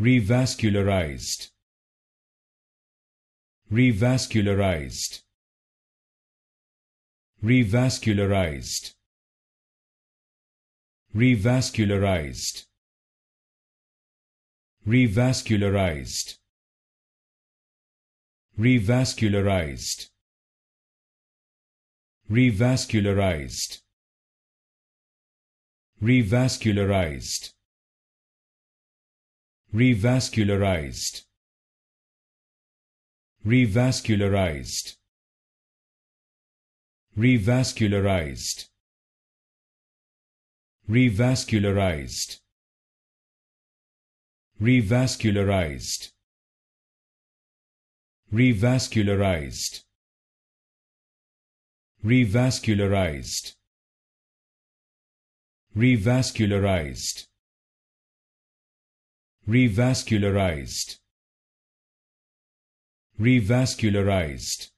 revascularized revascularized revascularized revascularized revascularized revascularized revascularized revascularized revascularized revascularized revascularized revascularized revascularized revascularized revascularized revascularized revascularized revascularized